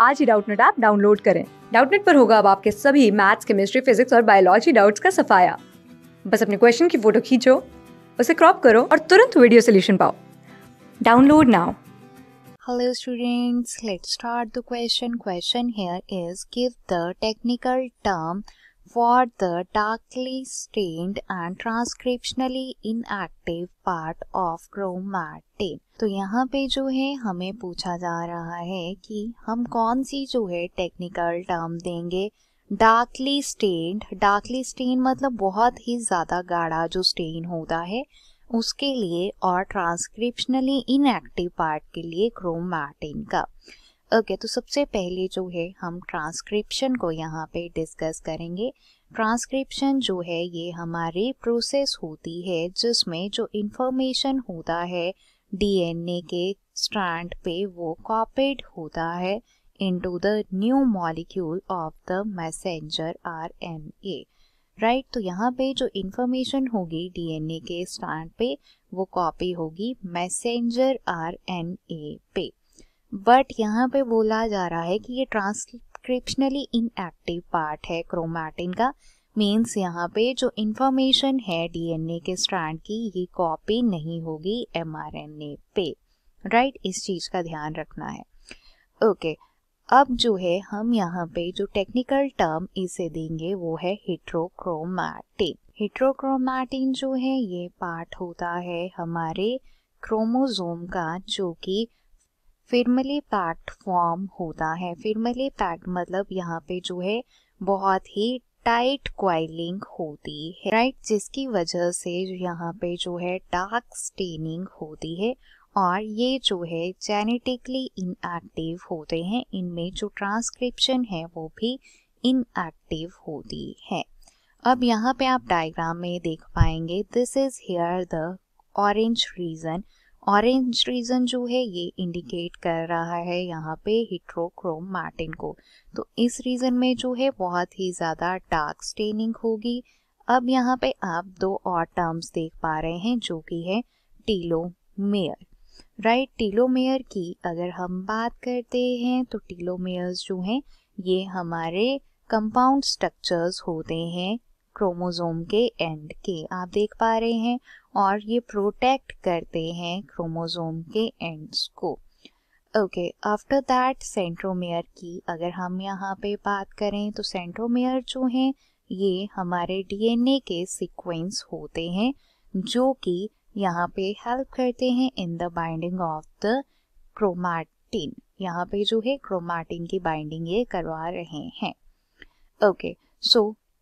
आज ही Doubtnut app download करें डाउटनेट पर होगा अब आपके सभी मैथ्स केमिस्ट्री फिजिक्स और बायोलॉजी डाउट्स का सफाया बस अपने क्वेश्चन की फोटो खींचो उसे क्रॉप करो और तुरंत वीडियो सोल्यूशन पाओ download now Hello students, let's start the question. Question here is give the technical term for the darkly stained and transcriptionally inactive part of chromatin. तो यहाँ पे जो है हमें पूछा जा रहा है कि हम कौन सी जो है टेक्निकल टर्म देंगे डार्कली स्टेन्ड डार्कली स्टेन मतलब बहुत ही ज़्यादा गाढ़ा जो स्टेन होता है उसके लिए और ट्रांसक्रिप्शनली इनएक्टिव पार्ट के लिए क्रोमैटिन का ओके okay, तो सबसे पहले जो है हम ट्रांसक्रिप्शन को यहाँ पे डिस्कस करेंगे ट्रांसक्रिप्शन जो है ये हमारी प्रोसेस होती है जिसमें जो इन्फॉर्मेशन होता है डीएनए के स्ट्रैंड पे वो कॉपीड होता है into the new molecule of the messenger RNA right तो यहाँ पे जो इन्फॉर्मेशन होगी डीएनए के स्ट्रैंड पे वो कॉपी होगी मैसेंजर आर पे बट यहाँ पे बोला जा रहा है कि ये ट्रांसक्रिप्शनली इनएक्टिव पार्ट है क्रोमैटिन का मीन्स यहाँ पे जो इन्फॉर्मेशन है डीएनए के स्ट्रैंड की ये कॉपी नहीं होगी एमआरएनए पे राइट right? इस चीज़ का ध्यान रखना है ओके okay, अब जो है हम यहाँ पे जो टेक्निकल टर्म इसे देंगे वो है हिट्रोक्रोमैटिन हिट्रोक्रोमैटिन जो है ये पार्ट होता है हमारे क्रोमोजोम का जो कि फिरमली पैक्ड फॉर्म होता है फिरमली पैक्ड मतलब यहाँ पे जो है बहुत ही टाइट क्वाइलिंग होती है राइट जिसकी वजह से यहाँ पे जो है डार्क स्टेनिंग होती है और ये जो है जेनेटिकली इनएक्टिव होते हैं इनमें जो ट्रांसक्रिप्शन है वो भी इनएक्टिव होती है अब यहाँ पे आप डायग्राम में देख पाएंगे this is here the orange region orange region जो है ये इंडिकेट कर रहा है यहाँ पे हिट्रोक्रोम मार्टिन को तो इस रीजन में जो है बहुत ही ज़्यादा डार्क स्टेनिंग होगी अब यहाँ पे आप दो और टर्म्स देख पा रहे हैं जो कि है टीलोमेयर राइट टीलो टीलोमेयर की अगर हम बात करते हैं तो टीलोमेयर्स जो हैं ये हमारे कंपाउंड स्ट्रक्चर्स होते हैं क्रोमोसोम के एंड के आप देख पा रहे हैं और ये प्रोटेक्ट करते हैं क्रोमोसोम के एंड्स को ओके आफ्टर दैट सेंट्रोमेयर की अगर हम यहाँ पे बात करें तो सेंट्रोमेयर जो हैं ये हमारे डीएनए के सीक्वेंस होते हैं जो कि यहाँ पे हेल्प करते हैं in the binding of the chromatin यहाँ पे जो है क्रोमाटिन की बाइंडिंग ये करवा रहे हैं ओके सो